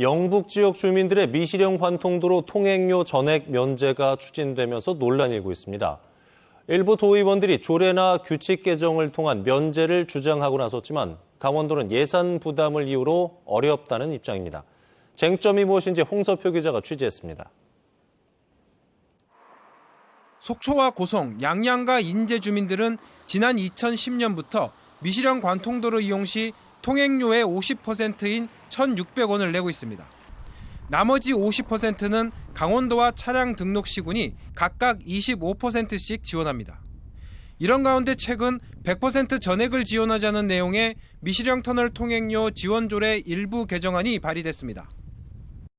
영북 지역 주민들의 미실형 관통도로 통행료 전액 면제가 추진되면서 논란이 일고 있습니다. 일부 도의원들이 조례나 규칙 개정을 통한 면제를 주장하고 나섰지만 강원도는 예산 부담을 이유로 어렵다는 입장입니다. 쟁점이 무엇인지 홍서표 기자가 취재했습니다. 속초와 고성, 양양과 인제 주민들은 지난 2010년부터 미실형 관통도로 이용 시 통행료의 50%인 1,600원을 내고 있습니다. 나머지 50%는 강원도와 차량 등록 시군이 각각 25%씩 지원합니다. 이런 가운데 최근 100% 전액을 지원하자는 내용의 미시령 터널 통행료 지원 조례 일부 개정안이 발의됐습니다.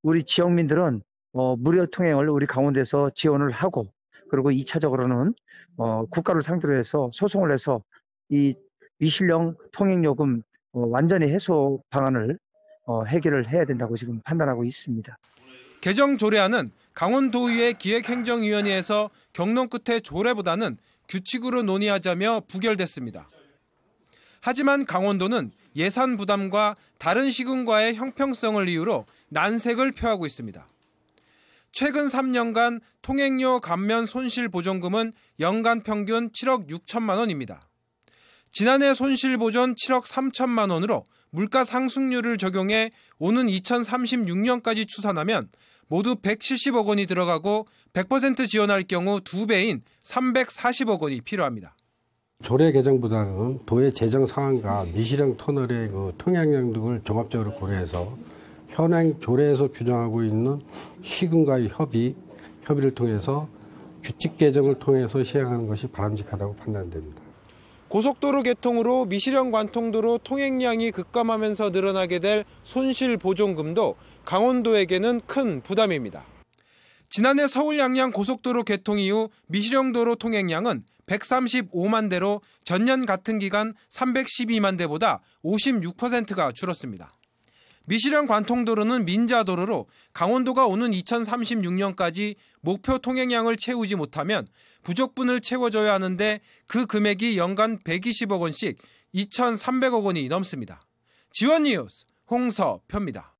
우리 지역민들은 어, 무료 통행을 우리 강원도에서 지원을 하고 그리고 2차적으로는 어, 국가를 상대로 해서 소송을 해서 이 미실령 통행요금 어, 완전히 해소 방안을 어, 해결을 해야 된다고 지금 판단하고 있습니다. 개정 조례안은 강원도의회 기획행정위원회에서 경론 끝에 조례보다는 규칙으로 논의하자며 부결됐습니다. 하지만 강원도는 예산 부담과 다른 시군과의 형평성을 이유로 난색을 표하고 있습니다. 최근 3년간 통행료 감면 손실 보전금은 연간 평균 7억 6천만 원입니다. 지난해 손실보전 7억 3천만 원으로 물가 상승률을 적용해 오는 2036년까지 추산하면 모두 170억 원이 들어가고 100% 지원할 경우 두배인 340억 원이 필요합니다. 조례 개정보다는 도의 재정 상황과 미실형 터널의 그 통행량 등을 종합적으로 고려해서 현행 조례에서 규정하고 있는 시군과의 협의, 협의를 통해서 규칙 개정을 통해서 시행하는 것이 바람직하다고 판단됩니다. 고속도로 개통으로 미시령 관통도로 통행량이 급감하면서 늘어나게 될 손실 보존금도 강원도에게는 큰 부담입니다. 지난해 서울 양양 고속도로 개통 이후 미시령도로 통행량은 135만 대로 전년 같은 기간 312만 대보다 56%가 줄었습니다. 미시령 관통도로는 민자도로로 강원도가 오는 2036년까지 목표 통행량을 채우지 못하면 부족분을 채워줘야 하는데 그 금액이 연간 120억 원씩 2,300억 원이 넘습니다. 지원 뉴스 홍서표입니다.